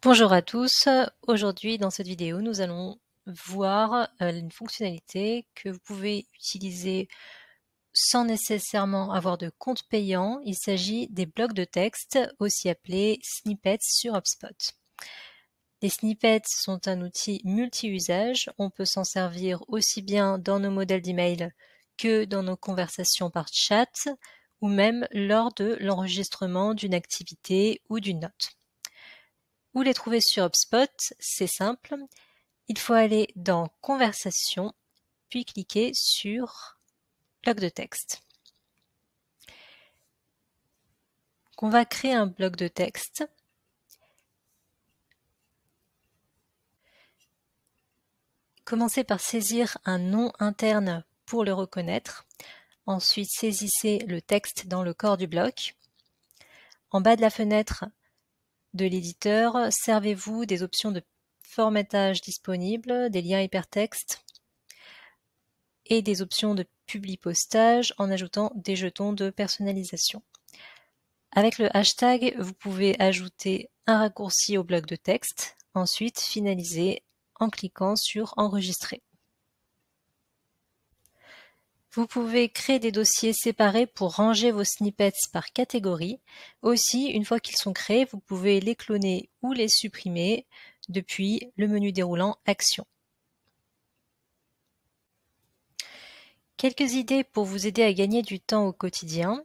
Bonjour à tous, aujourd'hui dans cette vidéo nous allons voir euh, une fonctionnalité que vous pouvez utiliser sans nécessairement avoir de compte payant, il s'agit des blocs de texte aussi appelés snippets sur HubSpot. Les snippets sont un outil multi-usage, on peut s'en servir aussi bien dans nos modèles d'email que dans nos conversations par chat ou même lors de l'enregistrement d'une activité ou d'une note les trouver sur HubSpot, c'est simple. Il faut aller dans Conversation, puis cliquer sur Bloc de texte. On va créer un bloc de texte. Commencez par saisir un nom interne pour le reconnaître. Ensuite, saisissez le texte dans le corps du bloc. En bas de la fenêtre, de l'éditeur, servez-vous des options de formatage disponibles, des liens hypertextes et des options de publipostage en ajoutant des jetons de personnalisation. Avec le hashtag, vous pouvez ajouter un raccourci au bloc de texte, ensuite finaliser en cliquant sur Enregistrer. Vous pouvez créer des dossiers séparés pour ranger vos snippets par catégorie. Aussi, une fois qu'ils sont créés, vous pouvez les cloner ou les supprimer depuis le menu déroulant Actions. Quelques idées pour vous aider à gagner du temps au quotidien.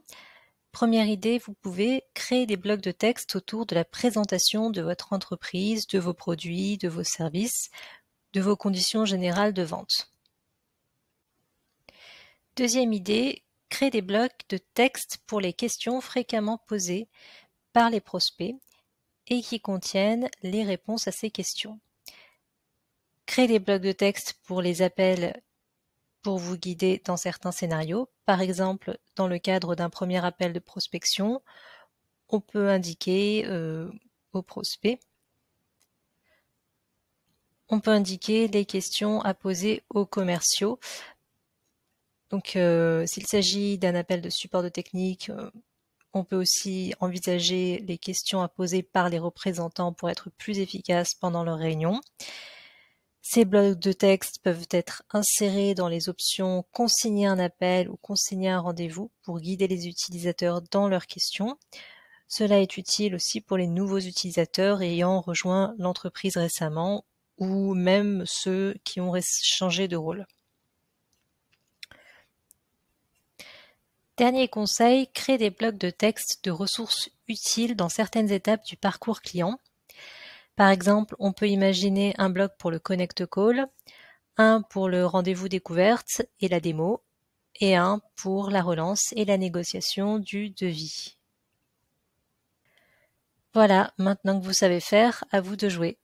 Première idée, vous pouvez créer des blocs de texte autour de la présentation de votre entreprise, de vos produits, de vos services, de vos conditions générales de vente. Deuxième idée, créer des blocs de texte pour les questions fréquemment posées par les prospects et qui contiennent les réponses à ces questions. Créer des blocs de texte pour les appels pour vous guider dans certains scénarios. Par exemple, dans le cadre d'un premier appel de prospection, on peut indiquer euh, aux prospects, on peut indiquer les questions à poser aux commerciaux donc, euh, s'il s'agit d'un appel de support de technique, euh, on peut aussi envisager les questions à poser par les représentants pour être plus efficaces pendant leur réunion. Ces blocs de texte peuvent être insérés dans les options consigner un appel ou consigner un rendez-vous pour guider les utilisateurs dans leurs questions. Cela est utile aussi pour les nouveaux utilisateurs ayant rejoint l'entreprise récemment ou même ceux qui ont changé de rôle. Dernier conseil, crée des blocs de texte de ressources utiles dans certaines étapes du parcours client. Par exemple, on peut imaginer un bloc pour le Connect Call, un pour le rendez-vous découverte et la démo, et un pour la relance et la négociation du devis. Voilà, maintenant que vous savez faire, à vous de jouer.